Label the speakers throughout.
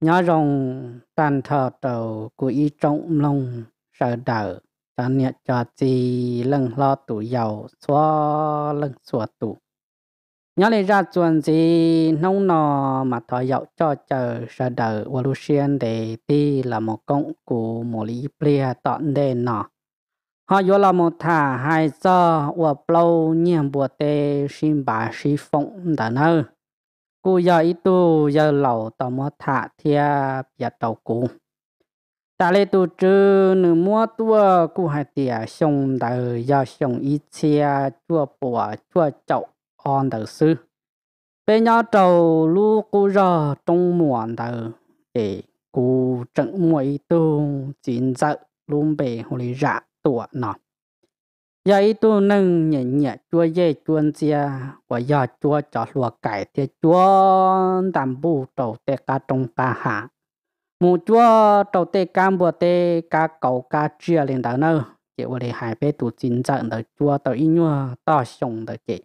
Speaker 1: nhớ rồng tàn thờ trầu của y trọng lông sợ đỡ ta nhẹ cho chi lần lo tụ giàu xóa lần xóa tụ nhớ lấy ra chuẩn gì nông nò mà thọ dạo cho chờ sợ đỡ và lu xuyên để ti là một công cụ một lý plea tọn đề nọ họ vô là một thả hai giờ và lâu nhiệm bùa tê xin bà sĩ phụng đã nơi cô giờ ít tu giờ lẩu tàu mua thả thia giờ tàu cũ ta lấy tu chứ nữ mua tua cô hai tia xong đời giờ xong ít chia chua bỏ chua chậu on đời sư bên nhau trầu lu cô giờ trong mùa đời để cô trận mỗi tu chín dậy luôn bề hồ lý rạ tủa nọ giờ tu nâng nhẹ nhẹ chua dê chuôn xia và giờ chua cho lúa cải thì chua tạm bù trầu tê ca trong cá hạ mù chua trầu tê cam bùa tê cá cầu cá chia lên đó nơ chị vừa để hai bé tụ chín trận đời chua tàu in nhua to sùng được chị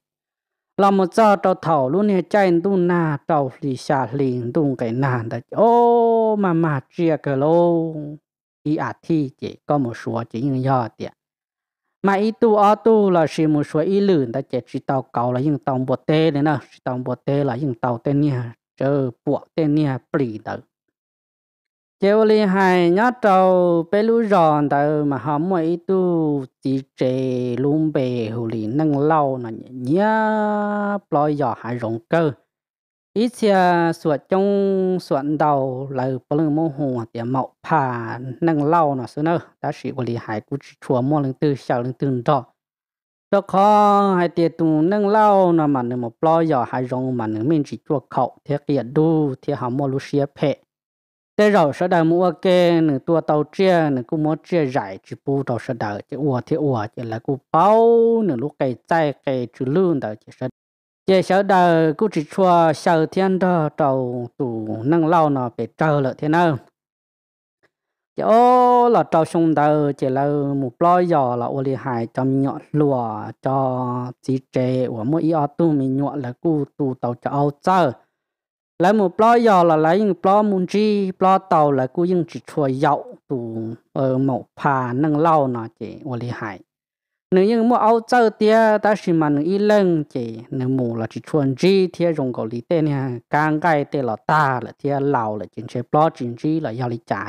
Speaker 1: là một cho trầu thầu luôn nè chạy tu na trầu lì xà lì tu cái nàn đời ô mà mà chia cái lô ý à thi chị có một số chỉ nhưng do tiệt mà ít tu ở tu là chỉ một số ít lửa ta chết chỉ tàu cầu là những tàu bột tê này nè chỉ tàu bột tê là những tàu tên nha chờ bộ tên nha bỉ đó chiều li hai nhá tàu bé lú giòn tàu mà họ mua ít tu chỉ chế luôn bề hồ li nâng lâu là nhá bơi giờ hai rồng cơ ít chia sửa trong xuẩn đầu là bằng mô hồ để mạo phà nâng lau nó số nữa đã sĩ của lý hải của chỉ chùa mua lần từ sau lần từ đó đó khó hai tiệt tu nâng lau nó mà nửa một lo giờ hai rong mà nửa mình chỉ chùa khẩu thế kia đu thế họ mua lúc xia phe thế rồi sau đó mua cái nửa tua tàu chia nửa cũng mua chia giải chỉ bu đầu sau đó chỉ uo thế uo chỉ là cũng bao nửa lúc cái trái cái chữ lương đó chỉ sau giờ sợ đời cũng chỉ cho sợ thiên đó trầu tù năng lao nó bị trơ lợi thế nào giờ ô là trầu sông đời chỉ là một loài giò là ô li hại cho mình nhọ lùa cho chỉ trẻ của mỗi ý tu mình nhọ là cu tù tàu cho ao chơi lấy một loài giò là lấy một loài muôn chi loài tàu là cu nhưng chỉ cho dậu tù ở ờ, một phà năng lao nó chỉ ô li hại นึ่งยังมัวเอาเจ้าเตี้ยแต่ชิมันอีเล่งเจหนึ่งหมูละจีชวนจีเทียงกอลีเต้เนี่ยกางไก่เตละตาละเทียเหล่าละจินเชปลอจินจีละยาลิจ่า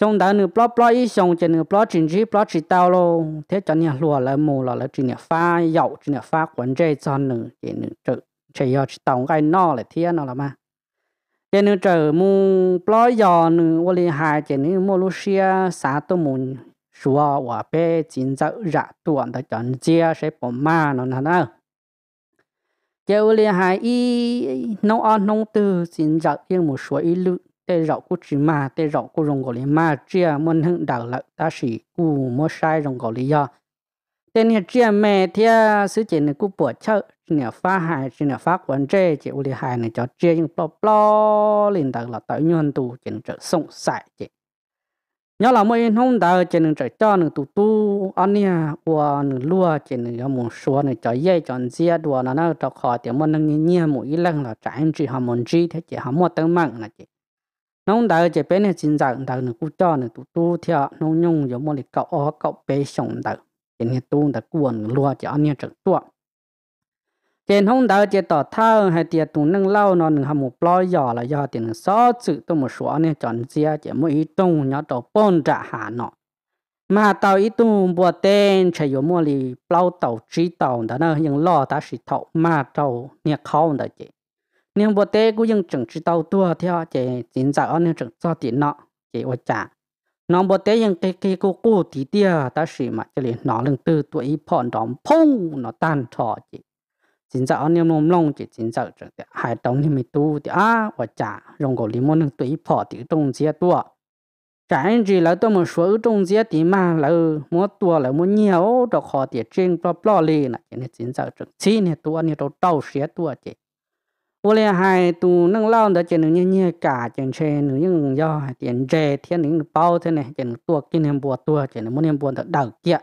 Speaker 1: จงดาหนึ่งปลอปลออีสองเจหนึ่งปลอจินจีปลอจีเตาโลเทียจันเนี่ยลัวละหมูละละจีเนี่ยฟ้าเหยาจีเนี่ยฟ้าขวัญเจจอนหนึ่งเจหนึ่งเจอเชียจีเตาไก่นอละเทียนอละมาเจนึงเจอมูปลอยยอหนึ่งวลีหายเจนึงโมลูเชียสาตัวมุน说我被金州染短的人家谁不骂了呢呢？有人还一弄啊弄的金州也没说一路，但绕过芝麻，但绕过容个里嘛，这么能到了，但是古没晒容个里呀。但你这每天时间呢，古不巧，你发海，你发关这，就有人还呢叫这样不不领导了，到印度真正送晒的。nhớ là mấy hôm đầu chỉ nên chạy cho nên tụ tu anh nha qua nên lúa chỉ nên có một số nên chạy dây chọn dây đùa nó nó cho khó thì mình nên nghe một ít lần là chạy chỉ học một chỉ thế chỉ học một tấm mạng là chỉ nông đầu chỉ bên này chính dạng đào nên cũng cho nên tụ tu theo nông nhung giống một cái cậu cậu bé sống đầu chỉ nên tụ đầu cuộn lúa chỉ anh nha chạy tuột tiền không đỡ tiền tỏ thao hay tiệt tụ nâng lâu nó nâng hầm một lo giò là do tiền xó chữ tôi một số này chọn chia chỉ mỗi ý tung nhỏ tổ bôn trả hạ nọ mà tàu ý tung bùa tên chỉ có mua lì bao tàu trí tàu đó nó nhưng lo ta sĩ thọ mà tàu nhẹ khâu đó chị nhưng bùa tê cũng nhưng chẳng trí tàu tua theo chị chính giả nên chẳng cho tiền nọ chị ôi trả nó bùa tê nhưng cái cái cô cô tí tia ta sĩ mà chỉ lì nó lưng tư tuổi ý phòn đóng phong nó tan trò chị chính giờ anh em nôm long chỉ chính giờ chẳng để hải đông thì mình tu thì à và trả rong cổ lý môn tùy phò thì trong chia tua trả anh chỉ là tôi một số trong chia thì mà là mua tua là mua nhiều cho họ thì trên pro pro lì này nên chính giờ chẳng chi này tua này đâu đâu xé tua chỉ vô lẽ hai tu nâng lao đó chỉ nửa nhẹ cả chẳng chê nửa những do tiền chê thiên những bao thế này chỉ tua kia niệm bùa tua chỉ nửa muốn niệm bùa thật đầu kia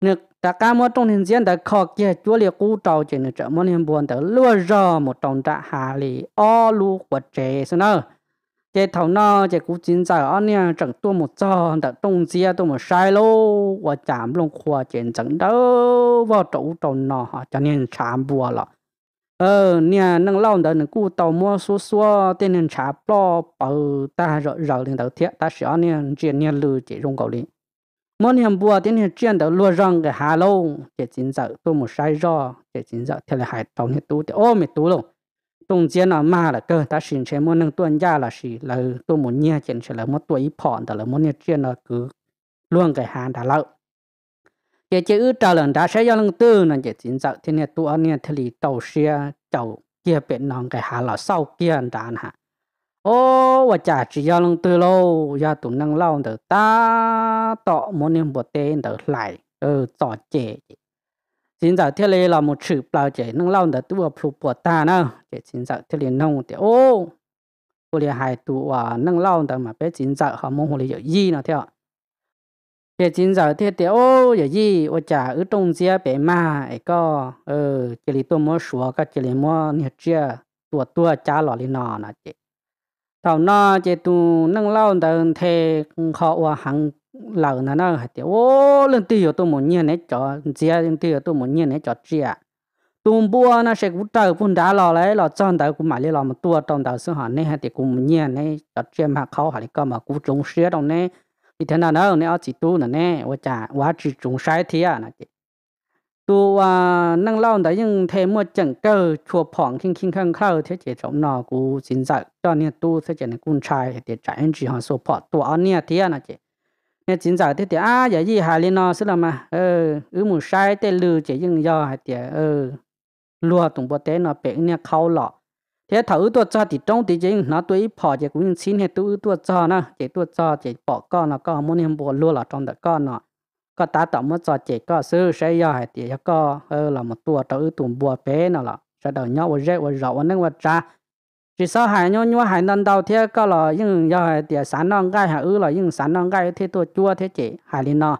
Speaker 1: nước ta cá mò trong thiên diễn đã khó kia chúa liệt cú trâu chỉ là trợ mua liên buồn tới lúa rò một trong trạ hà lì o lu quật chế sao nơ chế thầu nơ chế cú chín giờ o nè chẳng tua một giờ đã trong chia tua một sai lô và chạm luôn khoa chuyện chẳng đâu vào trụ tròn nọ cho nên chạm bùa lọ ờ nè nâng lâu đỡ nâng cú tàu mò xua xua tên nên chạm lo bờ ta rợ rợ lên đầu thiệt ta sẽ nè chuyện nè lừa chỉ rung cầu liền mỗi niệm bùa tiến hiện chuyện đầu lúa rong cái hà lô, cái chính giờ tôi một sai rõ cái chính giờ theo lại hải tông hiện tú thì ôm hiện tú luôn tung chiến là ma là cơ ta xin xem muốn nâng tuần gia là gì là tôi muốn nhia chuyện sẽ là một tuổi phòn đó là muốn nhia chuyện là cứ luôn cái hà đã lâu cái chữ ư trả lần đã sẽ do lần tư là cái chính giờ thiên hiện tu anh thiên lý đầu xe đầu kia biển nòng cái hà là sau kia đã hả ô và chả chỉ do lòng từ lâu do tụ năng lao từ ta tọ muốn niệm bồ tên từ lại ừ tọ chế chính giờ thiết là một sự bao chế năng lao từ tu phụ bồ ta nữa chế chính giờ thiết lê nông thì ô hồ lì hải tụ và năng lao từ mà bé chính giờ họ muốn hồ lì gì nữa theo bé chính giờ thiết thì ô giờ gì và chả ở trong gia bé mà ấy có ừ chế lì tôi muốn sửa cái chế lì muốn nhiệt chia tua tua cha lọ lì nọ nè chế tàu na chế tu năng lao đần thế họ hòa hàng lâu nó nó hạt tiêu ô lần tiêu tôi muốn nhiên này cho chia lần tiêu tôi muốn nhiên này cho chia tụm bua nó sẽ cũng tàu cũng đã lò lấy lò chọn tàu cũng mãi lấy lò một tua trong tàu sinh hoạt này hạt tiêu cũng muốn nhiên này cho chia mà khâu hạt cơ mà cũng trúng xía đồng nè thì thế nào nữa này ở chỉ tu nè nè và chả và chỉ trúng sai thế à nó tu à lao đấy nhưng thế mua chẳng cơ chùa phỏng kinh kinh khăng khâu thế chỉ chống nọ cú xin dạy cho nên tu thế chỉ là cung trai để trả anh chỉ họ số phỏ anh nha thế là chị nên xin dạy thế thì à giờ dạ gì hà lên nó xí là mà ờ ứ mù sai tê lư chỉ nhưng do hay ờ, lúa tùng bò té nó bể nha khâu lọ thế thử tu cho thì trong thì chính nó tu phỏ chỉ cũng xin hay tu tu cho nó chỉ tu cho chỉ bỏ con nó con muốn em bỏ lúa là trong đó con nó ta cho sư sẽ là một bùa là sẽ đầu nhau chỉ nhau nhau hai năm đầu thế có là những giờ để sáng non gai hai ư là những sáng non gai thế tôi chua thế chị hai linh nó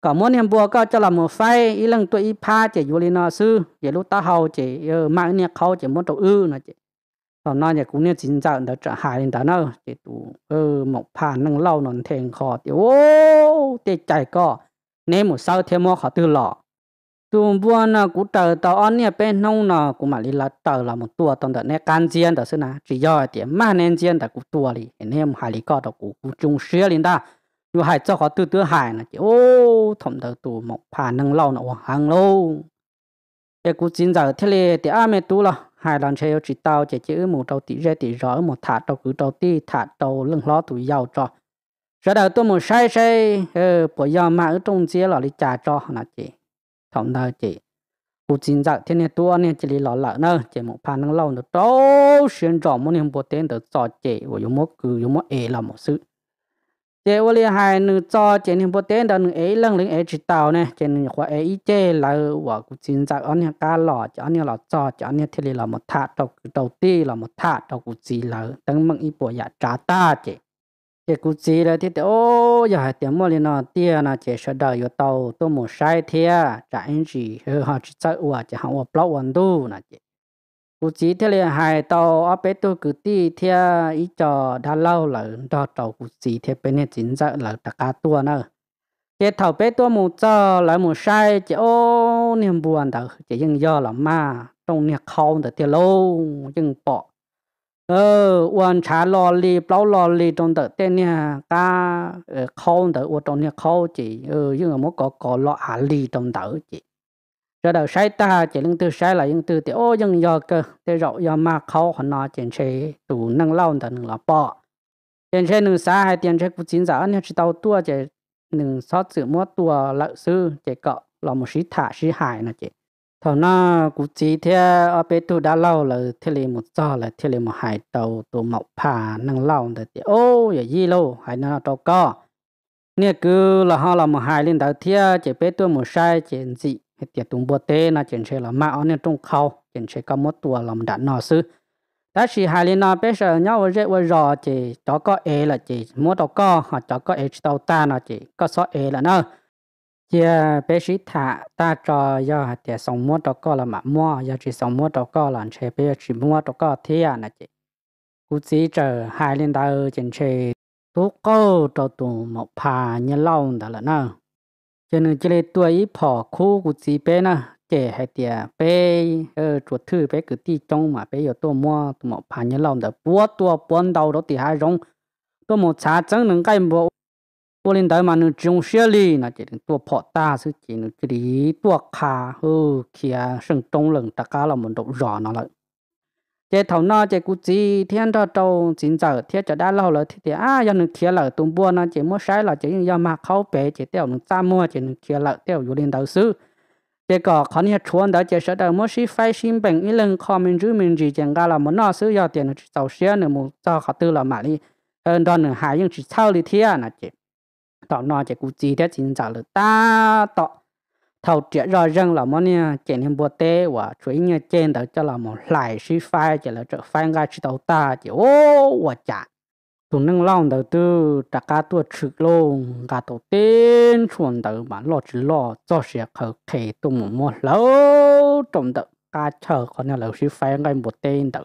Speaker 1: có muốn em bùa có cho là một phai ý lần tôi ý pa chị vô linh nó sư chị lúc ta hầu chị mạng nè khâu chị muốn đầu ư nó chị còn nó nhà cũng nè chính giáo đó trả hại linh đó nó chị tụ ơ một pha nâng lâu nón thèn khó thì ô để chạy co nếu một sau thêm mua họ tư lọ tuôn buôn nó cũng tờ tàu on nè bên nông nó cũng mà đi là tờ là một tua tông đợt nè can chiến tờ xưa nà chỉ do tiền mà nên chiến tờ cũng tua đi nên hai lý có tờ cũng cũng chung xưa lên ta như hai cho họ tư tư hai nè chỉ ô thầm tờ tù một phà nâng lâu nọ hàng lâu cái cũng chín giờ thế này thì ai mẹ tu là hai lần chơi chỉ tao chỉ chữ một đầu tỷ ra tí rõ một thả đầu cứ đầu tí thả đầu lưng ló tụi giàu cho giờ tôi muốn sai sai ờ bỏ giờ mà ở trong chế là đi trả cho là chị thằng nào chị cụ chính dạo thiên này tôi này chỉ là lỡ nữa chỉ một phan năng lâu nữa xuyên rõ muốn niệm bộ tên được chị và dùng một cử dùng một ế là một sự chế vô liên hai nữ cho chế niệm bộ tên đó ấy lần lính chỉ tàu này chế nữ ấy ý chế là và cụ anh nhà cá lọ anh nhà lọ cho anh nhà thiên là một thạ đầu đầu tiên là một thạ đầu cụ chỉ là tăng mừng bộ giả trả ta chị chị cũng chỉ là thì ô giờ hai tiếng mua lên nó tiền là chỉ sợ đợi vào tàu tôi muốn sai thế trả anh chị họ chỉ sợ ủa chỉ họ ủa bao vấn đủ là chị cũng chỉ thế là hai tàu ở bên tôi cứ đi thế ít cho đã lâu rồi, đó tàu cũng chỉ thế bên này chính xác là đã cả tua nữa chị thầu bên tôi muốn cho lại muốn sai chỉ ô niềm buồn đó chỉ vẫn do là mà trong nhà không được tiền lâu nhưng bỏ ờ uan trả lo li bao li trong tờ tên nha ta khâu tờ u trong nha khâu chị ừ nhưng mà muốn có có lo à li trong tờ chị rồi đầu sai ta chị lưng tư sai là lưng tư thì ô nhưng do cơ thế rộ do mà khâu họ nó chuyện xe tụ nâng lâu tờ nâng là tiền xe nâng xa hay tiền xe cũng chính giả nha chỉ tàu tua chị nâng sót sự mua tua lợi sư chị cọ là một sĩ thả sĩ hài nè chị thọ na cú chỉ thế ở bên tu đã lâu là thế li một giờ là thế li một hải đầu, tụ mọc phà năng lâu là thì ô giờ gì lâu hải nó tàu co nè cứ là họ là một hải lên đầu thế chỉ bên tu một sai chuyện gì hết tiệt tung bơ tê na chuyện chơi là mạo nên trung khâu chuyện chơi có một tua làm đã nọ sư ta chỉ hải lên nó bây giờ nhau với rễ với rò chỉ cho có e là chỉ mua tàu co hoặc cho có e tàu ta là chỉ có số e là nó giờ à, bé sĩ thả ta cho do hạt tiền sống mua đó có là mà mua giờ chỉ sống mua đó có là chơi, bé chỉ mua đó có thế à nè chị cú chỉ chờ hai lần đầu trên chế tố cô cho tụ một phà như lâu đó là nè cho nên chỉ lấy tuổi phò khu cú chỉ bé nè chế hạt tiền bé ở chỗ thứ bé cứ đi trong mà bé giờ tôi mua tụ một phà như lâu đó búa tôi bốn đầu đó thì hai rong tôi một cái chẳng 能干不我领导嘛，你中学里那就多跑大是就你这里多卡后去啊，省东人大家了们都热闹了。这头呢，这估计天到中今早天就 đã lâu rồi thì thì à, giờ 你去了东坡呢，这么晒了，这要嘛靠北，这掉你咋么这你去了掉有领导是。这个看你穿的，这是的，么是翻新本一人靠民主民主人家了，么那时候要点了去早些呢，么早好多了嘛哩，嗯，到你还用去操的天啊那这。tao nói chỉ cú chỉ để chính trả lời ta tao thầu trẻ rồi răng là món nha chèn thêm bò tê và chuyện nha trên đó cho là một lại sĩ phai chỉ là trợ phai ngay chỉ đầu ta chỉ ô và chả tụ nâng lòng đầu tư trả cả tua trực luôn cả tổ tiên chuẩn đầu mà lo chỉ lo cho sẽ khởi khề tụ một món lâu trong đầu cả chờ còn là sĩ phai ngay một tên đầu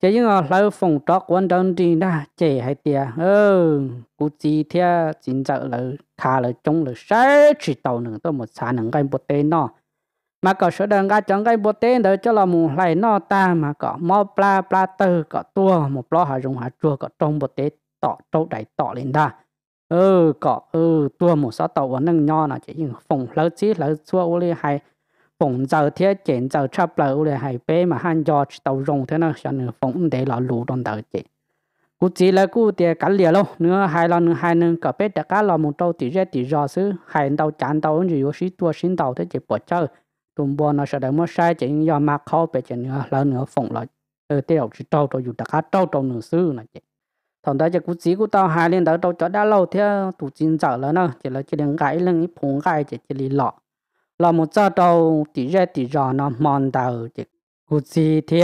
Speaker 1: chỉ những người lâu phong trọc quan trọng gì na chế hay tiệt ừ cụ chỉ theo chính giờ là khá là chung là sai chỉ tàu nữa tôi một sản năng cái bột tên nó mà có số đơn cái trong cái bột tên đó cho là một lại nó ta mà có một pla pla từ có tua một lo hà dùng hà chua có trong bột tên tọ trâu đại tọ lên ta ừ có ừ tua một số tàu vẫn năng nho là chế những phong lâu chí lâu chua ô li hay phòng dầu thế chuyện dầu chấp lỡ là hai bé mà han do tàu rồng thế nào cho nên phòng để là lũ đồng đầu chị cú chỉ là cú thì cả liền luôn nữa hai lần nữa hai lần cả bé đã cả là một đầu thì ra thì rõ xứ hai đầu chán đầu như yếu sĩ tua xin đầu thế chỉ bỏ chơi tụm bò nó sẽ để mất sai chỉ do mà khó bé chỉ nữa lỡ nữa phòng lại ờ ừ, tiêu chỉ trâu trâu dù đã cả trâu trâu nửa xứ này chị thằng đó chỉ cú chỉ cú tao hai lần đầu trâu cho đã lâu thế tụ chân giờ là nó chỉ là chỉ đến gãy lưng ít phùng gãy chỉ chỉ lì lọ là một gia đầu tỷ ra tỷ rõ nó mòn đầu chỉ hụt gì thì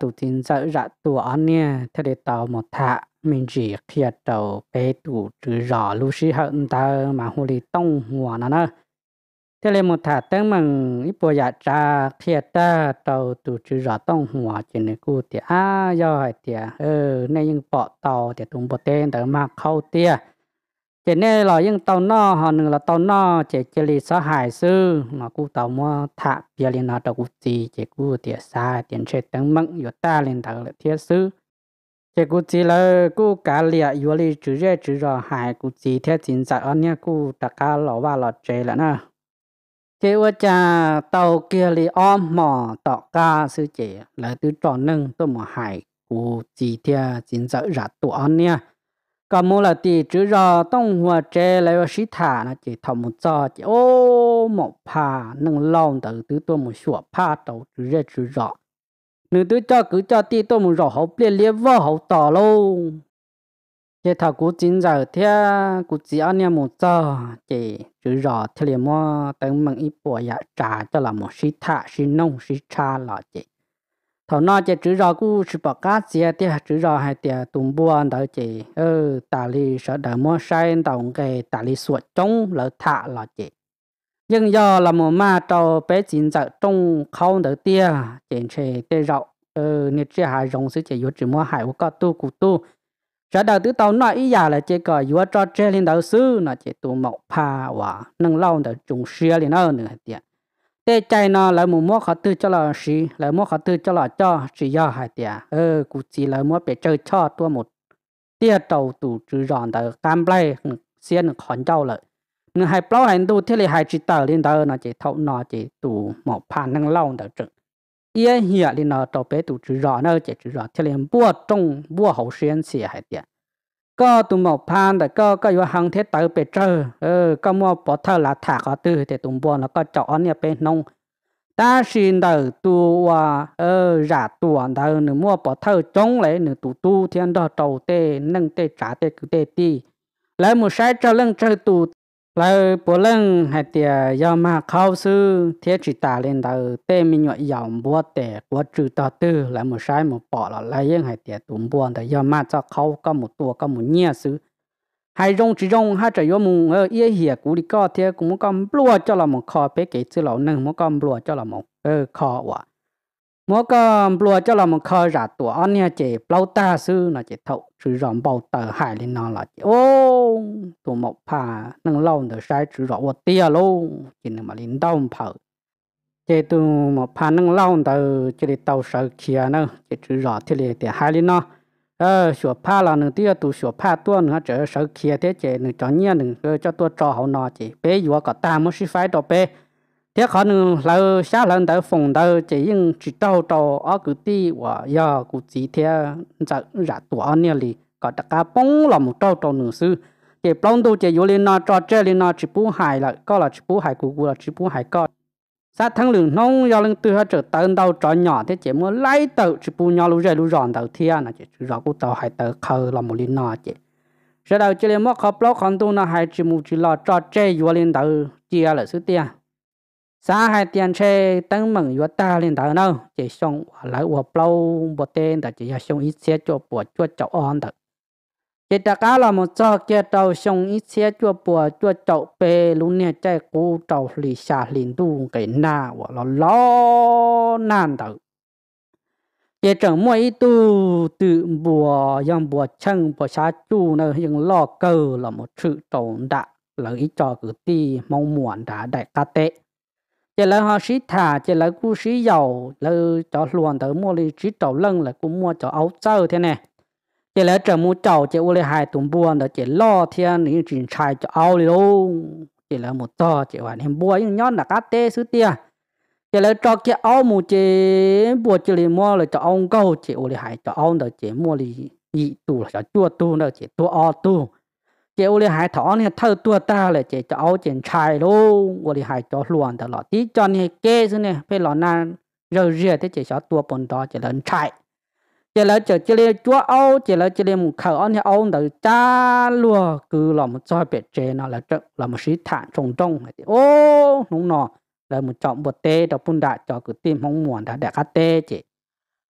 Speaker 1: tụ tin sợ ra tụ anh nè Thế để tàu một thạ mình chỉ kia đầu bé tụ chữ rõ lúc sĩ hận ta mà hồ lý tông hòa nó nè thế là một thả tên mừng ít bộ dạ trà kia ta tàu tụ chữ rõ tông hòa chỉ này cô thì à do hỏi thì ờ ừ, nay những bỏ tàu thì tung bộ tên tới mà khâu tia chỉ nên là những tàu nó họ nữa là tàu nó chỉ chỉ là sợ hại sư mà cụ tàu mua thả giờ liền nó đâu cụ gì chỉ cụ tiền xa tiền chơi tăng măng yo ta liền thằng là thiết sư chỉ cụ chỉ là cụ cả lìa yo li chữ ra chữ rõ hại cụ chỉ theo chính xác anh nhá cụ đặc cả lọ và lọ chơi là nè chỉ qua cha tàu kia li om mỏ tàu ca sư chỉ là từ tròn nâng tôi mỏ hại cụ chỉ theo chính xác ra tụ anh nhá còn mua là thì chữ ra tông hoa tre lấy vào xí thả nó chỉ thầm một giờ chỉ ô một pa, nâng lòng từ từ tôi một sủa pa đầu chữ ra chữ rõ nữ tứ cho cứ cho ti tôi một rõ hậu liền liền vợ hậu tỏ luôn chỉ thầu cú chín giờ thế cú chỉ ăn nhau một giờ chỉ chữ rõ thì liền mua tới mừng ít bùa dạ trả cho là một xí thả xí nông xí cha là chỉ thảo nó chỉ chữ rò cũ chỉ bỏ cá chia thì chữ rò hay thì tùng bua đó chị ừ ờ, tà li sợ đỡ mua sai đồng cái tà li suột trống lỡ thả là chị nhưng do là một ma trâu bé chín giờ trong không đỡ tiếc, chuyện chế tê rậu ừ nhiệt chế hà rồng sự chế yếu chỉ mua hải của có tu cụ tu sợ đỡ tứ tàu nói ý giả là chế cờ yếu cho chế lên đầu sư nó chế tu mộc pa và nâng lâu đỡ trùng xia lên ở nữa tiếc thế chạy nó lại mua mua khó tư cho là gì lại mua khó tư cho là cho chỉ do hai tia ờ cụ chỉ lại mua bị chơi cho tua một tia đầu tủ chữ giòn tờ cam play xiên khẩn trâu lại người hai bao hành tu thế là hai chỉ tờ lên tờ nó chỉ thấu nó chỉ tủ một phan năng lâu tờ trực yên hiện lên nó đầu bé tủ chữ giòn nó chỉ chữ giòn thế là bua trong bua hậu xuyên xì hai tia có tụi mò phan, đã có có vô hàng thế tàu bể trơ ờ có mua bỏ thơ là thả có từ thì tụi bò nó có chọn nhà bể nông ta xin đầu tu à ừ, ờ giả tu anh đầu nữa mua bỏ thơ chống lại nửa tu tu thiên đó trầu tê nâng tê trả tê cứ tê ti lấy một sai cho lưng chơi tu เราปวเรื่องให้เตียยามาเข้าซื้อเทียจิตาเล่นเตอเต้มีหน่วยยาวบัวแต่กวจือตอตื้อแล้วมือใช้มือปอดแล้วยังให้เตียตุ่มบัวแต่ยามาจะเขาก็หมดตัวก็หมงเนี่ยเจ้าลมคอ还ก只用还只ล么？านึ่งมึงก็บลัวเจ้าละมึงเออคอ呃，วะ mỗi cái bùa cho là một khờ giả tuổi anh nha chị lâu ta sư là chị thấu chữ rộng bao tờ hải lên nó là chị ô tụ một phà nâng lâu được sai chữ rõ một tia luôn chị nâng mà lên đâu một phở chị tụ một phà nâng lâu từ chị đi tàu sợ kia nữa chị chữ rõ thì lì thì hải lên nó ờ sửa phà là nâng tia tụ sửa phà tua nữa chở sợ kia thế chị nâng cho nhiên nâng cho tua trò hậu nó chị bé vừa có ta mới phải đó bé thế khó nữa là xa lần tới phòng tới chỉ những chỉ đâu đâu ở cái đi và giờ cứ chỉ thế giờ ra tuổi anh này có tất cả bông là một đâu đâu nữa sư chỉ bông đâu chỉ vô lên nó cho chơi lên nó chỉ bù hại là có là chỉ bù hại của của chỉ bù hại có sa thằng lượng nông do lần từ hết trở tới đâu cho nhỏ thế chỉ muốn lấy tàu chỉ bù nhỏ lũ rồi lũ ròn đầu thiên là chỉ rõ của tàu hại tàu khờ là một lên nó chỉ sau đó chỉ lên mất khó bóc khó tu nó hại chỉ một chỉ lo cho chơi vô lên đầu chia là sư tiền xã hai tiền xe tăng mừng yo ta lên đầu nó chỉ xong lại wo plau bo tên ta chỉ xong ít xe cho bộ cho cháu on đó chỉ ta cá là một cho kia đầu xong ít xe cho bộ cho cháu bê luôn nè chạy cú tàu lì xa liền tu cái na và lo lo nan đó chỉ chẳng mua ít tu tự bùa yang bùa chân bùa xa chu nó yang lo cơ là một sự tồn tại lợi cho cử ti mong muốn đã đại ca tệ chỉ là họ sĩ thả chỉ là cú sĩ giàu là cho luồn tới mua đi chỉ trầu lân là cũng mua cho áo trâu thế này chỉ là trở mua trầu chỉ u lấy hai tùng buồn đó chỉ lo thiên những chuyện trai cho áo đi luôn chỉ là một to chỉ hoàn thêm bùa nhưng nhon là cá tê sứ tia chỉ là cho cái áo mù chỉ bùa chỉ là mua là cho ông câu chỉ u lấy hai cho ông đó chỉ mua đi nhị tù là cho chua tu đó chỉ tu o tu chế ô li hai thọ này thâu tua ta là chế cho áo chén chai luôn ô li hai cho luồn đó lọ tí cho này kê xí này phải lọ na rơ rìa thế chế cho tua bồn đó chế lớn chai chế lớn chế chế lên chúa áo chế lớn chế lên một khẩu áo này áo đó cha lùa cứ là một choi bẹt chế nó là trực là một sĩ thản trồng trung, ô đúng nọ là một trọng bột tê đó bún đại cho cứ tim hóng muộn đã đẹp khát tê chế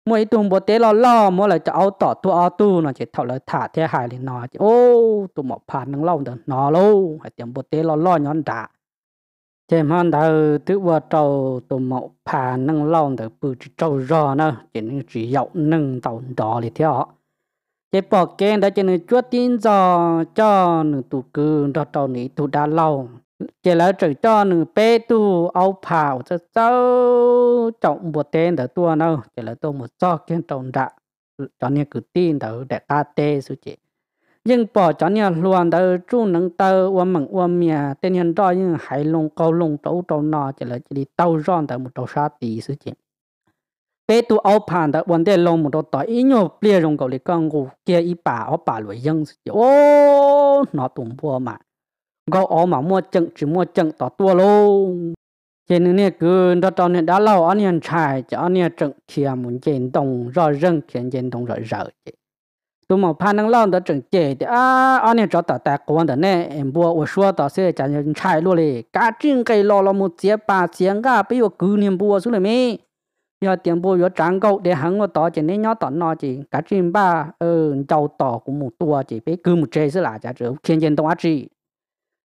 Speaker 1: mỗi tuần bố tế lo lo mỗi lần cháu tỏ tu ao tu nó chỉ thảo lời thả thế hại lên nó ô tụ một phản nâng lâu được nó lâu hãy tiền bố tế lo lo nhón đã chỉ mong đầu thứ vợ trâu tụ một phản nâng lâu được bự chỉ trâu rò nữa chỉ nên chỉ dậu nâng tàu đỏ thì theo chỉ bỏ kén đó chỉ nên chúa tin cho cho tụ cứ đó trâu này tụ đã lâu chỉ là chỉ cho nữ bé tu áo phào cho cháu trọng một tên đó tua đâu chỉ là tôi một cho kiên trọng đã cho nên cứ tin đó để ta tê sự chị nhưng bỏ cho nên luôn đó chú nâng tơ qua mừng qua mía tên nhân cho nhưng hải long câu long trâu trâu nọ chỉ là chỉ đi tàu rong đó một trâu sa tì sự chị bé tu áo phàn đó vấn đề long một trâu tỏi ít nhiều bia rong cầu đi con ngủ kia ít bà áo bà lưỡi dân sự chị ô nó tụng bùa mà gấu ó mà mua chừng chỉ mua chừng tỏ tua luôn trên nữa này cứ đó cho nên đã lâu anh em chạy cho anh em chừng chia muốn trên đồng rồi rừng trên trên đồng rồi chứ. tôi mà phan năng lao đó chừng chế thì à anh em cho tỏ tài quan đó nè em bua tôi 说到现在讲人才 luôn 嘞 cá chim cái lo lo một chế ba chế cả bây giờ cứ niệm bua xuống rồi mi giờ tiền bua giờ trang câu để hắn có tỏ chỉ nên nhớ tao nó chỉ cá chim ba ừ cháu tỏ cũng một tua chỉ biết cứ một chế sẽ là chả chữ trên trên đồng á chỉ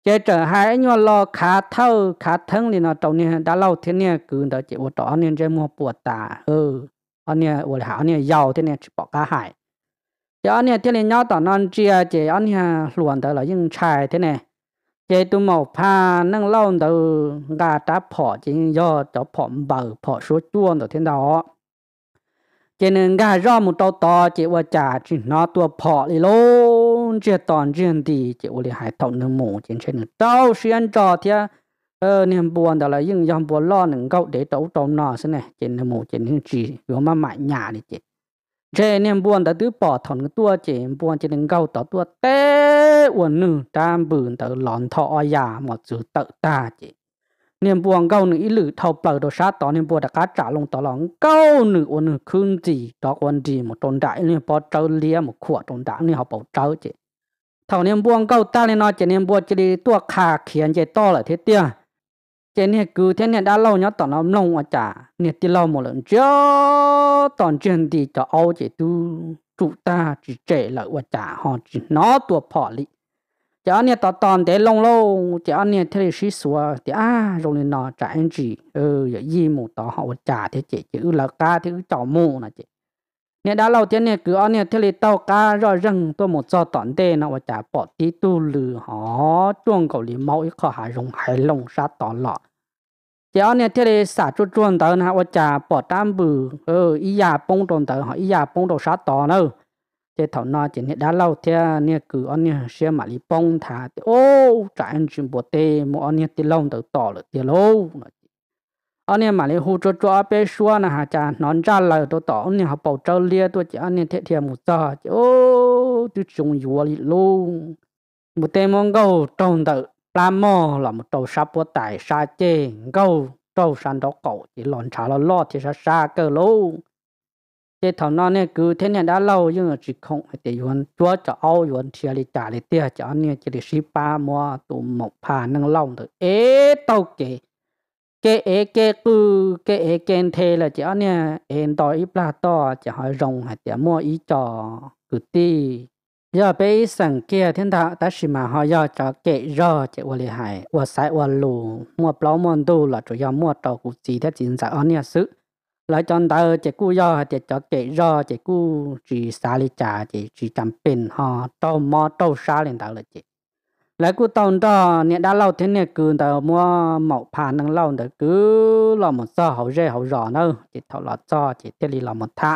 Speaker 1: chế trở hai nhau lo khá thâu khá thân thì nó trồng nè đã lâu thế nè cứ đó chỉ ô trỏ nên chơi mua bùa tả ừ anh nè ô hảo nè giàu thế nè chỉ bỏ cá hải chế anh nè thế nè nhau tỏ non chia chế anh nè luồn đó là những chài thế nè chế tụ màu pha nâng lâu đó gà tá phỏ chỉ do đó phỏ bờ phỏ số chuông đó thế đó chế nên gà rau một tàu to chỉ ô chả chỉ nó tua phỏ đi luôn toàn thì hải tàu đi 中介党政的，结果里还到那么进去呢，到时间找天，呃，你不完的了，营养不老能够得到到哪是呢？进那么进去只有嘛买 nhà 的这，这你不完的都保存多钱，不完就能够到多得我呢，但不到乱套呀，么就到大的。niệm buồn câu nữ lử thâu bờ đồ sát đó niệm buồn đã cá trả lông tỏ lòng câu nữ ôn nữ khương gì đó ôn gì một tôn đại niệm bỏ trâu lia một khủa tôn đại niệm học bảo trâu chị thảo niệm buông câu ta lên nói chuyện niệm buông chỉ đi tua khà khiến chỉ to là thế tia chỉ này cứ thế này đã lâu nhớ tỏ nó lông ở chả niệm ti lâu một lần chưa tòn chuyện thì cho âu chỉ tu chủ ta chỉ trẻ là ở chả họ chỉ nó tua phò lị chỉ anh niên tỏ tòn để lông lâu chỉ anh này thấy thì xí xùa thì à rồi niên nó trả anh chỉ ừ giờ gì một tỏ họ chả thế chỉ chữ là ca thế chọn mù là chị เนี่ยดาวเราเจ้าเนี่ยคืออันเนี่ยทะเลเต้าก้าร่อเรื่องตัวหมดจอตอนเดนะว่าจะปอดที่ตู้หรือหอจ้วงเกาหลีเมาอีกข้อหาลงหายลงซาตอนหล่อเจ้าเนี่ยทะเลสาจุดจ้วงเตอนะว่าจะปอดตามบือเอออียาปงตนเตอหออียาปงตนซาตอนเออเจ้าถอนอเจ้าเนี่ยดาวเราเจ้าเนี่ยคืออันเนี่ยเชื่อมาลีปงถาโอ้จ่ายอันชิมโบเตมอันเนี่ยติลงเตอต่อเลยเจ้าโล anh em mà lấy hút cho cho bé xua nè hà cha nón ra lời tôi tỏ anh em học bảo trâu lia tôi chỉ anh em thiệt thiệt một giờ ô tôi trùng dùa lì luôn một tên mong câu trông tự làm mò là một trâu sắp bó tài xa chê câu trâu sàn đó cậu chỉ lòn trả lo lo thì xa xa cơ luôn Thế thằng nó nè cứ thế này đã lâu nhưng mà chỉ không để yuan chúa cho ao yuan thia lì trả lì tia cho anh em chỉ để xí ba mua tụ một phà nâng lòng được ế tàu kì cái ế cái cứ cái ế kèn thế là chỉ nè em đòi ít là to chỉ hỏi rồng hay chỉ mua ít trò cứ ti giờ bây sẵn kia thiên đạo ta chỉ mà họ giờ cho kệ rơ chỉ qua lì hải qua sai qua lù mua plau mòn tu là chủ yếu mua trò cụ gì thế chính xác anh nè sự lại chọn ta chỉ cú giờ hay chỉ cho kệ rơ chỉ cú chỉ xa lì trà chỉ chỉ chăm pin họ trâu mò trâu xa lên đạo là chỉ แล้วกูตอนตอนเนี่ยด้เล่าเทนเนี่ยกูแต่มัวหมอกผ่านนั่งเล่าแต่กูเ่ามันซ่อเขาเร่เขาหล่เอจิตเขาหล่อจ่อจิตเทลีเรามันทะ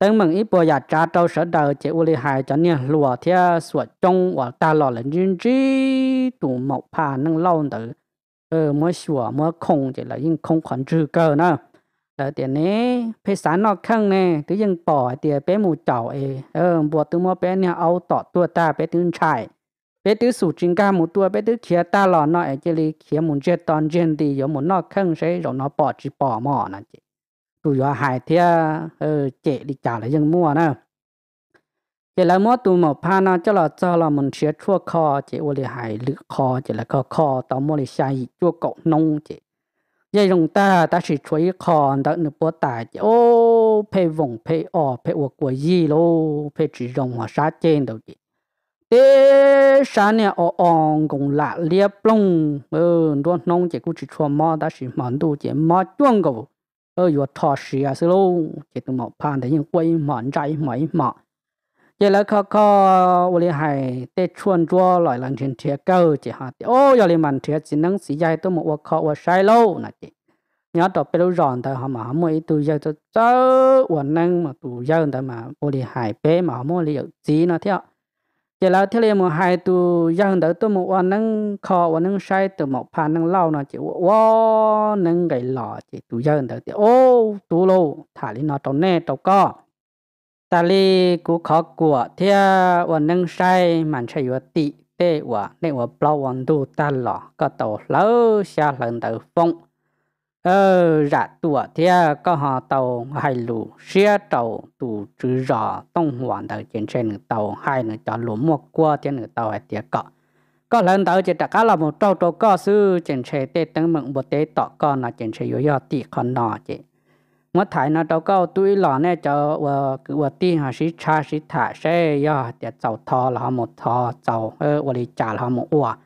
Speaker 1: ตั้งมึงอีปัวอยากจ้าเจ้าเสด็จเจ้าลีหายจันเนี่ยหลัวเที่ยสวดจงว่าตาหล่อเหลินจริงจีตุ่หมอกผ่านนั่งเล่าแต่เออมัวชัวมัวคงจิตเรายิ่งคงขวัญจือเกอเนอะแต่เดี๋ยวนี้เพศสารนอกข้างเนี่ยถัวยังปล่อยเดี๋ยวเป้หมูเจ้าเอ เออปวดตัวมัวเป้เนี่ยเอาต่อตัวตาเป้ตื่นใย bé tứ sủ chính ca một tua bé tứ kia ta lò nọ ở chơi li kia muốn chơi toàn chân thì có muốn nọ không sẽ rồi nó bỏ chỉ bỏ mỏ nè chị tụi nó hại thia ờ chị đi trả lại dân mua nè chị là mua tụi một pha nọ cho là cho là muốn chơi chua kho chị ô li hại lưỡi kho chị là kho kho tao mua li xài chua cậu nông chị vậy chúng ta ta chỉ chuối kho đó nữa bỏ tài chị ô phê vùng phê ở phê uổng của gì lô phê chỉ dùng hòa sát trên đâu chị thế sáng nè ở ông cũng lạ liệp lông ờ đón nông chỉ cũng chỉ cho mà đã chỉ mặn đồ chỉ mà chuẩn cầu ờ vừa thọ sĩ à xíu, lô chỉ tụi mọc pan để những quay mặn trái mấy mà giờ lại khó khó vô lại hay tê chuan chua lại lần trên thiệt cơ chỉ hả thì ô giờ lại mặn thiệt chỉ năng sĩ dài tôi một khó và sai lâu nè chị nhớ đọc bê lâu ròn tại họ mà họ mới tụi giờ tôi chớ quần năng mà tụi giờ tại mà vô lý hay bé mà họ mới lý gì nó theo ยแล้วที่เรามหายตัวยังเดิตัวมวันนั่งคอวันนังใช้ตัวหมกผ่านนั่งเล่านาะจีว่านั่งไ่หล่อจีตัวยังเดิโอ้ตัวโลถ่ายนอตรงแน่ตรงก็แต่เรกูขอกลัวเที่ยวันนึงใช้มันใช้ยติเป้ว่าในว่าเปล่าวันดูตันหล่อก็ตัวเล่าเสียหลังเดิฟง ờ dạ tùa thia có họ tàu hai lũ xe tàu tù trừ rõ tông hoàn đầu trên trên tàu hai nữa cho lũ một qua trên người tàu hai tiệc cọ có lần tàu chỉ đặt là một trâu trâu có sư trên xe tê tấn mừng một tê tọ con là trên xe yếu yếu tị con nọ chứ, mà thải nó đâu có túi lọ nè cho vợ ờ, cứ vợ tị họ sĩ cha sĩ thả xe yếu tiệc tàu thò là họ một thò tàu ờ vợ đi trả là họ một uà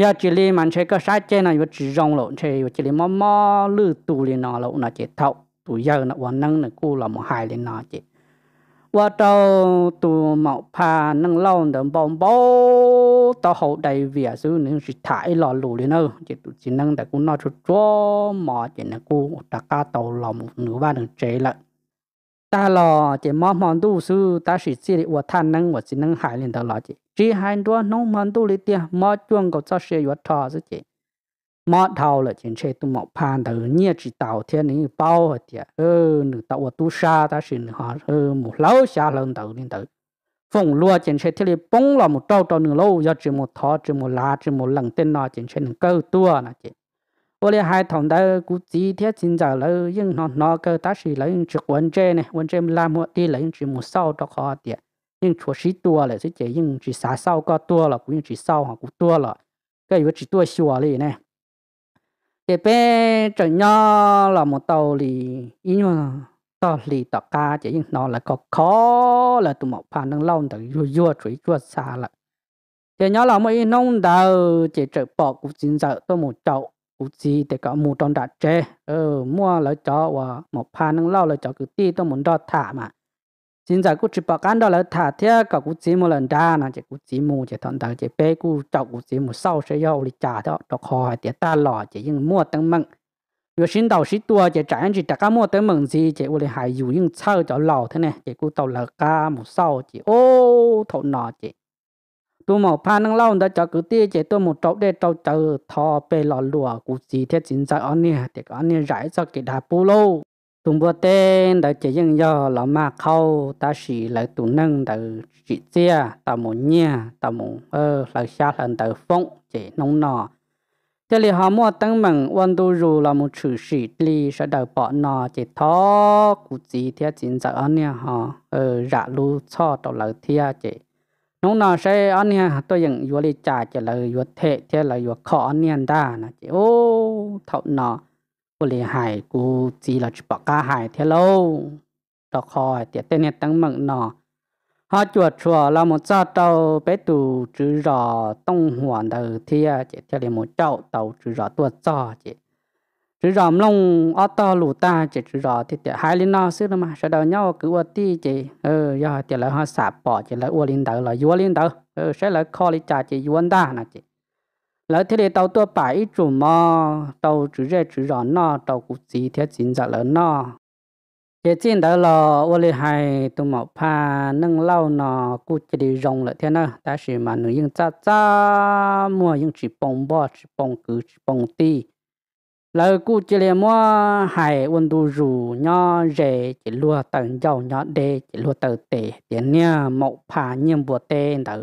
Speaker 1: giờ chỉ li mà chơi cái sai chơi này vừa chỉ rong lộn chơi vừa chỉ li mò mò lư tù li nọ lộn nọ chỉ thậu tù giờ nọ quan năng nọ cu là một hai li nọ chỉ và trâu tù mọ pa năng lâu đỡ bông bố tàu hậu đầy vỉa sư nên chỉ thải lò lù li nơ chỉ tụ chỉ năng để cu nọ chút chó mò chỉ nọ cu ta ca tàu lòng nửa ba đường chơi lận ta lò chỉ mò mò tu sư ta chỉ chỉ li qua than năng qua chỉ năng hại lên đó lò chỉ chỉ hai đứa nông mặn tu lý tiệt mà chuyện có cho xe vừa thọ chứ chị mà thầu là chính xe tu mọ pan thử nhẹ chỉ tàu thiên những bao hết tiền ừ nữ tàu tu sa ta xin họ ừ một lâu xa lần đầu đi tàu phong lúa chính xe thiên lý bông là một trâu trâu nửa lâu giờ chỉ một thọ chỉ một lá chỉ một lần tên nó chính xe nửa câu tua nè chị ô lê hai thằng đó cú chỉ thiết chính giờ lấy nhưng nó nó cơ ta là lấy chỉ quấn chơi này quấn chơi làm một đi lấy chỉ một sau đó họ tiệt nhưng chùa sĩ tua là sẽ chế nhưng chỉ xả sau có tua là cũng như chỉ sau họ cũng tua là cái yếu chỉ tua xua này, nè cái bé trận nho là một tàu lì ý mà tàu lì tàu ca chế nhưng nó là có khó là tụi một phản năng lâu từ vua vua chuối vua xa là chế nhớ là mấy nông đầu chế trợ bỏ cũng chính giờ tôi một chậu cũng chỉ để có một trong đặt tre ờ mua là cho và một phản năng lâu là cho cứ ti tôi muốn đo thả mà cô đó đó là thế cái này thằng sau sau đi để mua mua tấm tấm đầu đầu cháu 现在我直播间到了他天搞个节目了，咋呢？这个节目就同大家背古找个节目少些要的假的，都好还得打老就用莫等门。若先到时多就暂时大家莫等门子，这我哋还有用操就老的呢，这个到了家冇少的哦，头脑的。tôi mà pha năng lâu đã cháu cứ tiếc chỉ tôi một trâu để cháu chờ thò bề lò lùa cụ gì thế chính ra anh nè thì anh nè giải cho cái đá bù lâu tụng bộ tên đã chỉ dân do lão ma khâu ta chỉ lại tụ nâng đã chỉ chia ta muốn nhà ta muốn ơ lại xa lần đã phong chỉ nông nọ thế là họ mua tăng mừng quan tu rù là một sự sĩ li sẽ đợi bỏ nọ chỉ thó cụ gì thế chính giờ anh nha họ ờ, ơ dạ lu cho tàu lại thế chỉ nông nọ sẽ anh nha tôi nhận vừa đi trả chỉ là vừa thế thế là vừa khó anh nha ta nè chỉ ô thọ nọ cô lì hải cô chỉ là chỉ bỏ cá hải thế lâu đó khỏi tiệt tên này tăng mừng nọ họ chuột chùa là một gia tàu bé tù chữ rõ tông hoàn đầu thia chỉ theo liền một cháu tàu chữ rò tuột cho chỉ chữ rò mông ô to lù ta chỉ chữ rò thì tiệt hai linh nó xứ đó mà sợ đầu nhau cứ ua ti chỉ ờ do tiệt là họ xả bỏ chỉ là ua linh đầu là ua linh đầu ờ ừ, sẽ là kho lý trà chỉ yuan Đa nè chỉ lỡ thế thì tàu tua bảy chủ mò tàu chữ ra chữ rõ nó tàu cụ chỉ thế chính giả lớn nó chế chín đó là ô lê hay tụ mỏ pha nâng lau nó cụ chỉ đi rong lỡ thế nó ta chỉ mà nữ yên cha cha mua dùng chỉ bông bò chỉ bông cứ chỉ bông ti lỡ cụ chỉ lê mua hay ôn đồ rủ nhỏ rể chỉ lúa tầng dầu nhỏ đê chỉ lúa tờ tề tiền nha mỏ pha nhiệm bùa tiền đâu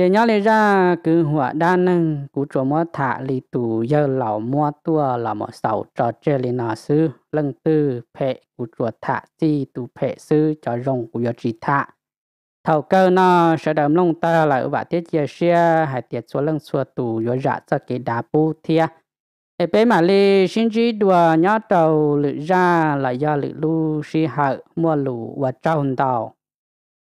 Speaker 1: giờ nhớ lấy ra cứ hỏa đa năng cú chỗ mua thả lì tù giờ lão mua tua là một sầu cho chơi lì nọ sư lần tư phệ cú chỗ thả chi tù phệ sư cho rồng cú giờ chỉ thả thầu cơ nó sẽ đầm lông ta là ở bà tiết chia xe hay tiết số lần số tù giờ dạ cho cái đá bu thia để bé mà lì xin chỉ đùa nhớ đầu lự ra là do lự lu si hở mua lù và trâu tàu